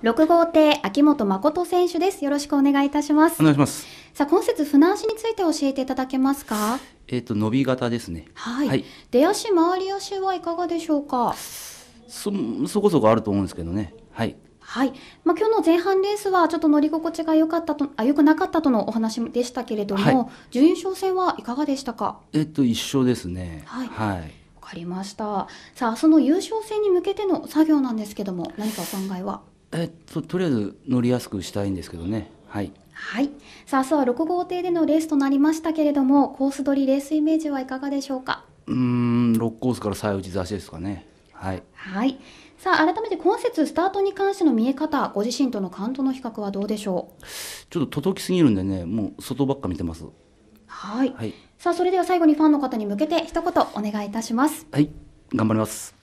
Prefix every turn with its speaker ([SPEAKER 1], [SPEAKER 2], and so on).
[SPEAKER 1] 六号艇秋元誠選手ですよろしくお願いいたしますお願いしますさあ今節船足について教えていただけますか
[SPEAKER 2] えっ、ー、と伸び型ですねはい、はい、
[SPEAKER 1] 出足回り足はいかがでしょうか
[SPEAKER 2] そそこそこあると思うんですけどねはい
[SPEAKER 1] はい、まあ、今日の前半レースはちょっと乗り心地が良かったとあ良くなかったとのお話でしたけれども、はい、準優勝戦はいかがでしたか
[SPEAKER 3] えっ、ー、と一緒ですねはい、はい
[SPEAKER 1] わかりました。さあ、その優勝戦に向けての作業なんですけども、何かお考えは
[SPEAKER 2] えっと、とりあえず乗りやすくしたいんですけどね。はい。は
[SPEAKER 1] い。さあ、明日は6号艇でのレースとなりましたけれども、コース取りレースイメージはいかがでしょうか。
[SPEAKER 2] うん、6コースから最打ち出しですかね。はい。
[SPEAKER 1] はい。さあ、改めて今節スタートに関しての見え方、ご自身との感度の比較はどうでしょう。
[SPEAKER 2] ちょっと届きすぎるんでね、もう外ばっか見てます。はい。はい、
[SPEAKER 1] さあ、それでは最後にファンの方に向けて一言お願いいたします。
[SPEAKER 2] はい。頑張ります。